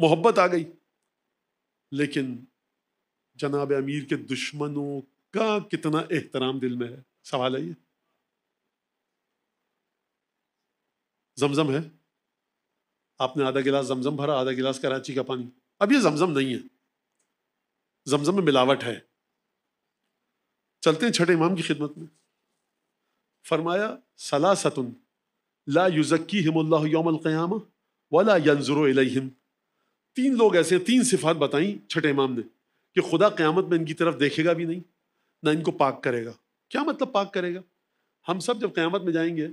मोहब्बत आ गई लेकिन जनाब अमीर के दुश्मनों का कितना एहतराम दिल में है सवाल है ये जमजम है आपने आधा गिलास जमजम भरा आधा गिलास कराची का पानी अब ये जमजम नहीं है जमजम में मिलावट है चलते हैं छठे इमाम की खिदमत में फरमाया सलासतुन ला युजक्की हिमल्ला योम वला यंजुर तीन लोग ऐसे तीन सिफात बताई छठे इमाम ने कि खुदा क़्यामत में इनकी तरफ देखेगा भी नहीं ना इनको पाक करेगा क्या मतलब पाक करेगा हम सब जब क़्यामत में जाएंगे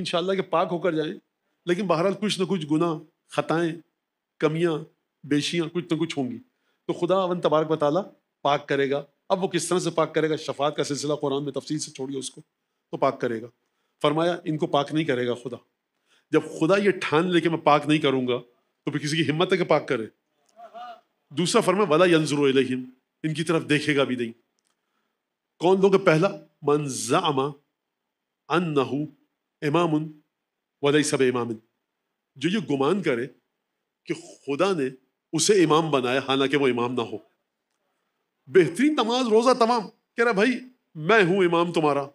इन के पाक होकर जाएं लेकिन बहरहाल कुछ ना कुछ गुना खताएं कमियाँ बेशियाँ कुछ ना कुछ होंगी तो खुदा अवन तबारक वाली पाक करेगा अब वो किस तरह से पाक करेगा शफात का सिलसिला कुरान में तफसील से छोड़िए उसको तो पाक करेगा फरमाया इनको पाक नहीं करेगा खुदा जब खुदा ये ठान ले कि मैं पाक नहीं करूँगा तो फिर किसी की हिम्मत है कि पाक करे दूसरा फरमा वाला यंजुर इनकी तरफ देखेगा भी नहीं कौन लोग पहला मंजामा अन नहू इमाम वलई सब इमाम जो ये गुमान करे कि खुदा ने उसे इमाम बनाया हालांकि वो इमाम ना हो बेहतरीन नमाज रोज़ा तमाम कह रहा भाई मैं हूं इमाम तुम्हारा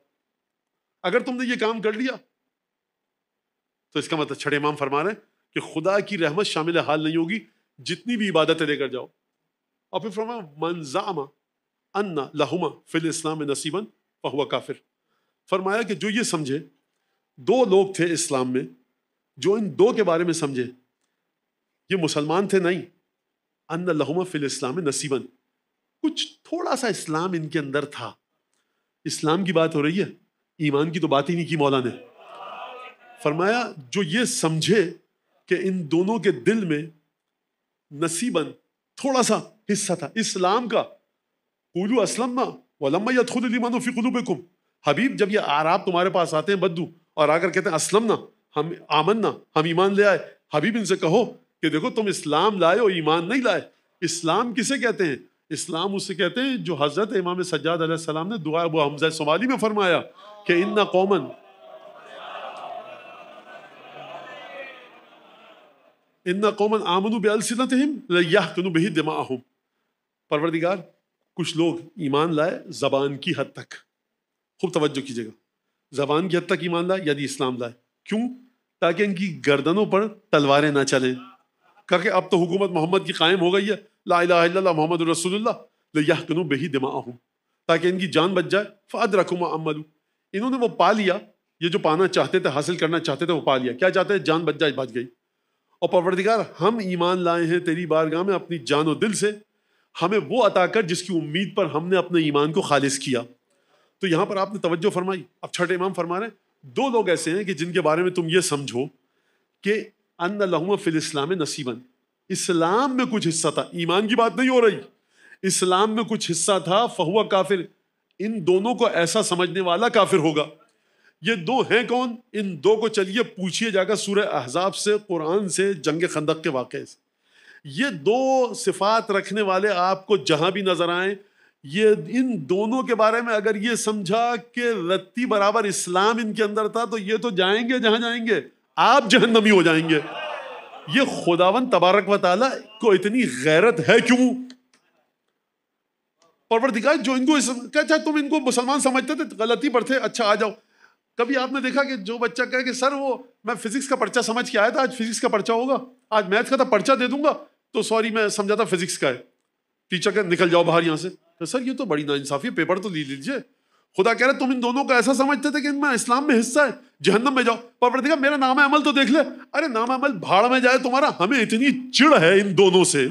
अगर तुमने ये काम कर लिया तो इसका मतलब छठे इमाम फरमा रहे कि खुदा की रहमत शामिल हाल नहीं होगी जितनी भी इबादतें लेकर जाओ और फिर फरमा मनजामा अन्ना लहुमा फिल इस्लाम में नसीबन हुआ काफिर फरमाया कि जो ये समझे दो लोग थे इस्लाम में जो इन दो के बारे में समझे ये मुसलमान थे नहीं अन्ना लहुमा फिल इस्लाम नसीबन कुछ थोड़ा सा इस्लाम इनके अंदर था इस्लाम की बात हो रही है ईमान की तो बात ही नहीं की मौला ने फरमाया जो ये समझे कि इन दोनों के दिल में नसीबन थोड़ा सा हिस्सा था इस्लाम का कुलू असलम्मा वलम्मा या खुद लीमानो फ़िकुलूब कुम हबीब जब ये आराब तुम्हारे पास आते हैं बद्दू और आकर कहते हैं असलम ना हम आमन ना हम ईमान ले आए हबीब इनसे कहो कि देखो तुम इस्लाम लाए और ईमान नहीं लाए इस्लाम किसे कहते हैं इस्लाम उसे कहते हैं जो हज़रत इमाम सज्जाद ने दुआ अबू हमजा सोमाली में फरमाया कि इन्ना कौमन इन्ना कौमन आमनु बेलसिलतम बिही दिमाहुम परवरदिगार कुछ लोग ईमान लाए ज़बान की हद तक खूब तवज्जो कीजिएगा ज़बान की हद तक ईमान लाए यदि इस्लाम लाए क्यों ताकि इनकी गर्दनों पर तलवारें ना चलें करके अब तो हुकूमत मोहम्मद की कायम हो गई है ला ला मोहम्मद रसोल्ला कनु बेही दिमाहुम ताकि इनकी जान बच जाए फ़ाद रखुमा अमलू इन्होंने वो पा लिया ये जो पाना चाहते थे हासिल करना चाहते थे वो पा लिया क्या चाहते हैं जान बच जाए बच गई और परवरदिगार हम ईमान लाए हैं तेरी बारगाह में अपनी जान और दिल से हमें वो अता कर जिसकी उम्मीद पर हमने अपने ईमान को खालिज किया तो यहाँ पर आपने तवज्जो फरमाई अब छठे इमाम फरमा रहे हैं दो लोग ऐसे हैं कि जिनके बारे में तुम ये समझो कि अन फिल इस्लाम नसीबन इस्लाम में कुछ हिस्सा था ईमान की बात नहीं हो रही इस्लाम में कुछ हिस्सा था फहुआ काफिर इन दोनों को ऐसा समझने वाला काफिर होगा ये दो हैं कौन इन दो को चलिए पूछिए जाकर सूर अहजाब से कुरान से जंग खंदक के वाक़े से ये दो सिफात रखने वाले आपको जहाँ भी नज़र आए ये इन दोनों के बारे में अगर ये समझा कि रत्ती बराबर इस्लाम इनके अंदर था तो ये तो जाएंगे जहाँ जाएंगे आप जहनमी हो जाएंगे ये खुदावन तबारक वाली को इतनी गैरत है क्यों परवरदिगार जो इनको इसका अच्छा तुम इनको मुसलमान समझते थे गलती पर थे अच्छा आ जाओ कभी आपने देखा कि जो बच्चा कहे कि सर वो मैं फिजिक्स का पर्चा समझ के आया था आज फिजिक्स का पर्चा होगा आज मैथ का था पर्चा दे दूंगा तो सॉरी मैं समझा था फिजिक्स का है टीचर कह निकल जाओ बाहर यहाँ से तो सर ये तो बड़ी नाइंसाफी है पेपर तो ले लीजिए खुदा कह रहे तुम इन दोनों को ऐसा समझते थे कि इनमें इस्लाम में हिस्सा है जहन्नम में जाओ पर देखा मेरा नाम अमल तो देख ले अरे नाम अमल भाड़ में जाए तुम्हारा हमें इतनी चिड़ है इन दोनों से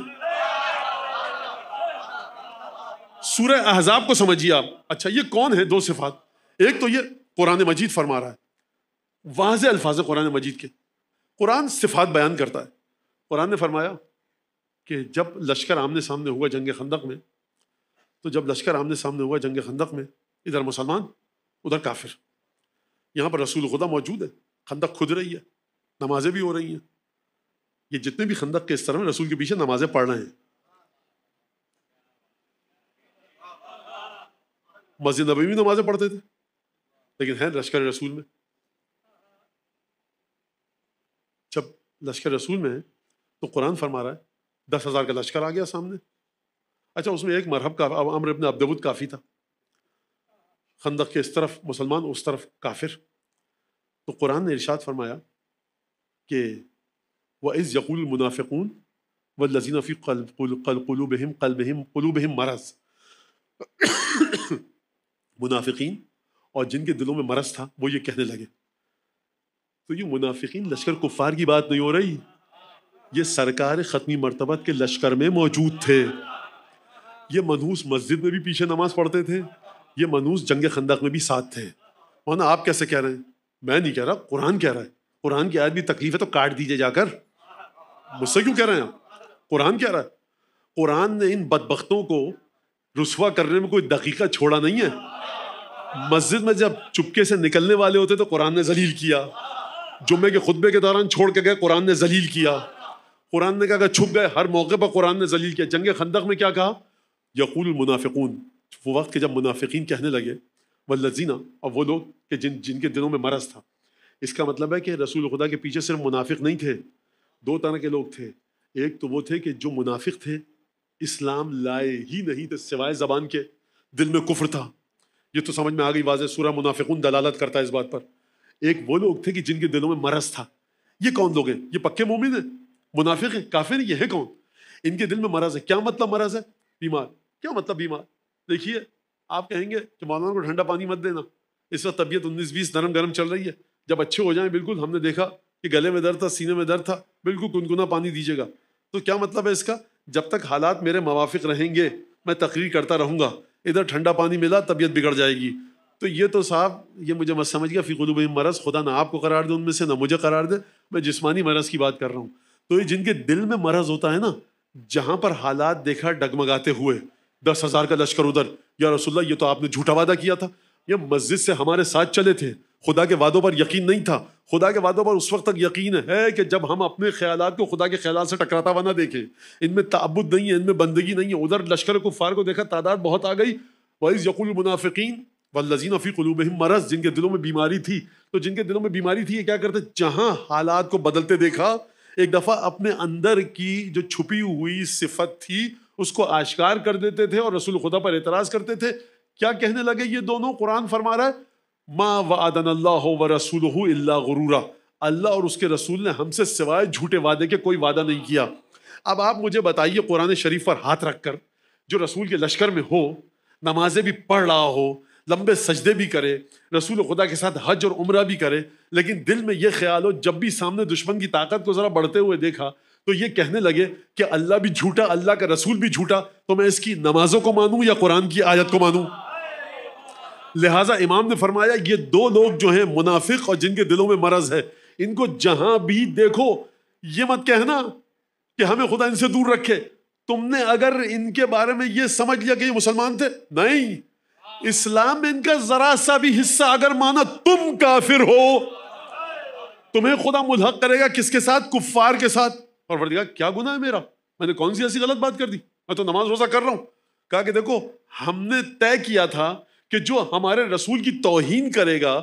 सूर्य अहजाब को समझिए आप अच्छा ये कौन है दो सिफात एक तो ये कुरान मजीद फरमा रहा है वाज अल्फाज कुरान मजीद के कुरान सिफात बयान करता है कुरान ने फरमाया कि जब लश्कर आमने सामने हुआ जंग खंदक में तो जब लश्कर आमने सामने हुआ जंग खंदक में इधर मुसलमान उधर काफिर यहाँ पर रसूल खुदा मौजूद है खंदक खुद रही है नमाजें भी हो रही हैं ये जितने भी खंदक के स्तर में रसूल के पीछे नमाजें पढ़ रहे हैं मस्जिद नबी भी नमाजें पढ़ते थे लेकिन हैं लश्कर रसूल में जब लश्कर रसूल में है तो कुरान फरमा रहा है दस हज़ार का लश्कर आ गया सामने अच्छा उसमें एक मरहब का अब अमर अपने अब्दबुद काफ़ी था खंदक के इस तरफ मुसलमान उस तरफ काफिर तो कुरान ने इर्शाद फरमाया कि व इस यकुल मुनाफिकून व लजीन फ़ी कल बहम कलूबहम मरस मुनाफिकीन और जिनके दिलों में मरस था वो ये कहने लगे तो ये मुनाफिकीन लश्कर कुफार की बात नहीं हो रही ये सरकार ख़त्मी मरतबत के लश्कर में मौजूद थे ये मनहूस मस्जिद में भी पीछे नमाज पढ़ते थे ये मनहूस जंग खंदक में भी साथ थे वरना आप कैसे कह रहे हैं मैं नहीं कह रहा कुरान कह रहा है कुरान की आदमी भी तकलीफ है तो काट दीजिए जाकर मुझसे क्यों कह रहे हैं आप कुरान कह रहा है कुरान ने इन बदबख्तों को रसुआ करने में कोई दकीका छोड़ा नहीं है मस्जिद में जब चुपके से निकलने वाले होते तो कुरान ने जलील किया जुम्मे के खुतबे के दौरान छोड़ के गए कुरान ने जलील किया कुरान ने कहा छुप गए हर मौके पर कुरान ने जलील किया जंग खंदक में क्या कहा यकूल मुनाफिकून वो वक्त के जब मुनाफिकीन कहने लगे लजीना और वो लोग के जिन जिनके दिनों में मरज था इसका मतलब है कि रसूल खुदा के पीछे सिर्फ मुनाफिक नहीं थे दो तरह के लोग थे एक तो वो थे कि जो मुनाफिक थे इस्लाम लाए ही नहीं थे सिवाय ज़बान के दिल में कुफ्र था ये तो समझ में आ गई वाजे सूरा मुनाफिकुन दलालत करता है इस बात पर एक वो लोग थे कि जिनके दिलों में मरस था ये कौन लोग हैं ये पक्के मोमिन है मुनाफिक है काफिर ये है कौन इनके दिल में मरज है क्या मतलब मरज है बीमार क्या मतलब बीमार देखिए आप कहेंगे कि मौलाना को ठंडा पानी मत देना इस वक्त तबीयत उन्नीस बीस नरम गरम चल रही है जब अच्छे हो जाए बिल्कुल हमने देखा कि गले में दर्द था सीने में दर्द था बिल्कुल गुनगुना पानी दीजिएगा तो क्या मतलब है इसका जब तक हालात मेरे मवाफिक रहेंगे मैं तकरीर करता रहूँगा इधर ठंडा पानी मिला तबीयत बिगड़ जाएगी तो ये तो साहब ये मुझे मत समझ गया फ़िकुलूब मरज़ खुदा ना आपको करार दे उनमें से ना मुझे करार दे मैं जिसमानी मरस की बात कर रहा हूँ तो ये जिनके दिल में मरज़ होता है ना जहाँ पर हालात देखा डगमगाते हुए दस हज़ार का लश्कर उधर या रसुल्ला ये तो आपने झूठा वादा किया था ये मस्जिद से हमारे साथ चले थे खुदा के वादों पर यकीन नहीं था खुदा के वादों पर उस वक्त तक यकीन है कि जब हम अपने ख्याल को खुदा के ख्याल से टकराता हुआ ना देखें इनमें ताबुद नहीं है इनमें बंदगी नहीं है उधर लश्कर कुफ़ार को देखा तादाद बहुत आ गई वही यकुल मुनाफिकीन लजीन अफी कलूब मरस जिनके दिलों में बीमारी थी तो जिनके दिलों में बीमारी थी ये क्या करते जहाँ हालात को बदलते देखा एक दफ़ा अपने अंदर की जो छुपी हुई सिफत थी उसको आश्कार कर देते थे और रसूल खुदा पर एतराज़ करते थे क्या कहने लगे ये दोनों कुरान फरमा रहा है माँ वदन अल्लाह व रसूल गुरूरा अल्लाह और उसके रसूल ने हमसे सिवाय झूठे वादे के कोई वादा नहीं किया अब आप मुझे बताइए कुरान शरीफ पर हाथ रख कर जो रसूल के लश्कर में हो नमाजें भी पढ़ रहा हो लंबे सजदे भी करे रसूल खुदा के साथ हज और उम्र भी करे लेकिन दिल में यह ख्याल हो जब भी सामने दुश्मन की ताकत को ज़रा बढ़ते हुए देखा तो ये कहने लगे कि अल्लाह भी झूठा अल्लाह का रसूल भी झूठा तो मैं इसकी नमाजों को मानूँ या कुरान की आयत को मानूँ लिहाजा इमाम ने फरमाया ये दो लोग जो हैं मुनाफिक और जिनके दिलों में मरज है इनको जहां भी देखो ये मत कहना कि हमें खुदा इनसे दूर रखे तुमने अगर इनके बारे में ये समझ लिया कि ये मुसलमान थे नहीं इस्लाम में इनका जरा सा भी हिस्सा अगर माना तुम काफिर हो तुम्हें खुदा मुलहक करेगा किसके साथ कुफार के साथ और वर्दिगा क्या गुना है मेरा मैंने कौन सी ऐसी गलत बात कर दी मैं तो नमाज रोजा कर रहा हूं कहा कि देखो हमने तय किया था कि जो हमारे रसूल की तोहन करेगा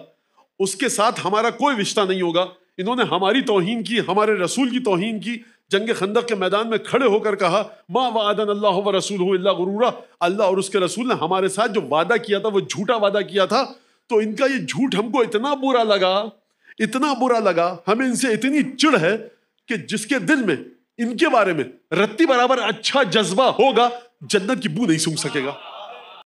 उसके साथ हमारा कोई रिश्ता नहीं होगा इन्होंने हमारी तोहन की हमारे रसूल की तोहन की जंग खंदक के मैदान में खड़े होकर कहा माँ वादन अल्लाह व रसूल गुरूरा अल्लाह और उसके रसूल ने हमारे साथ जो वादा किया था वो झूठा वादा किया था तो इनका ये झूठ हमको इतना बुरा लगा इतना बुरा लगा हमें इनसे इतनी चिड़ है कि जिसके दिल में इनके बारे में रत्ती बराबर अच्छा जज्बा होगा जन्नत की बू नहीं सूंघ सकेगा